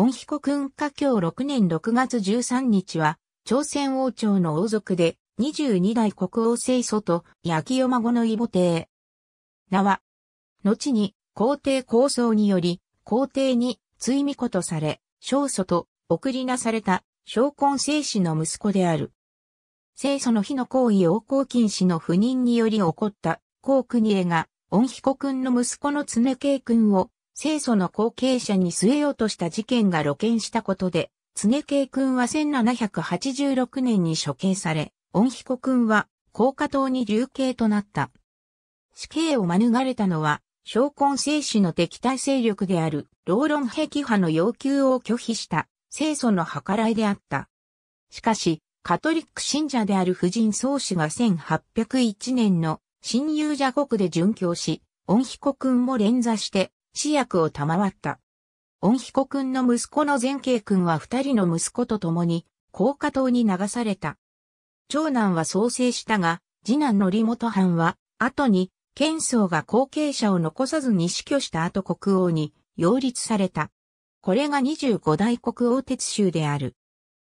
恩彦君華境6年6月13日は、朝鮮王朝の王族で、22代国王聖祖と、焼き孫の異母帝。名は、後に、皇帝構想により、皇帝に、追巫子とされ、少祖と、送りなされた、昇魂聖子の息子である。聖祖の日の行為王公金氏の不任により起こった、皇国家が、恩彦君の息子の常慶君を、清祖の後継者に据えようとした事件が露見したことで、常慶君は1786年に処刑され、恩彦君は、高架島に流刑となった。死刑を免れたのは、昇魂聖子の敵対勢力である、ローロン壁派の要求を拒否した、清祖の計らいであった。しかし、カトリック信者である婦人宗氏が1801年の親友者国で殉教し、恩彦君も連座して死薬を賜った。恩彦君の息子の善慶君は二人の息子と共に、高架島に流された。長男は創生したが、次男のリモト藩は、後に、剣宗が後継者を残さずに死去した後国王に、擁立された。これが二十五代国王鉄州である。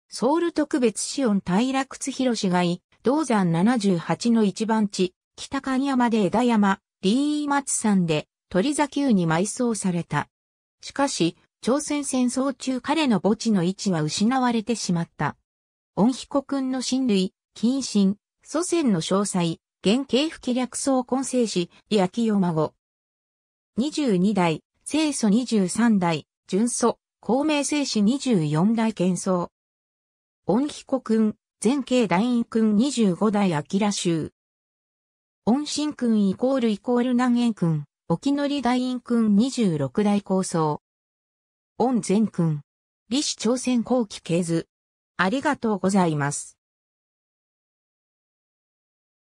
ソウル特別市音平楽広広がい、銅山七十八の一番地、北神山で枝山、リー松山で、鳥座宮に埋葬された。しかし、朝鮮戦争中彼の墓地の位置は失われてしまった。恩彦君の親類、近親、祖先の詳細、原形不気略層根生子、焼きよ孫。22代、清祖23代、純祖、孔明聖子24代建僧。恩彦君、前慶大院君25代明衆。恩信君イコールイコール南園君。沖り大院君26代構想。御前君。李氏朝鮮後期系図。ありがとうございます。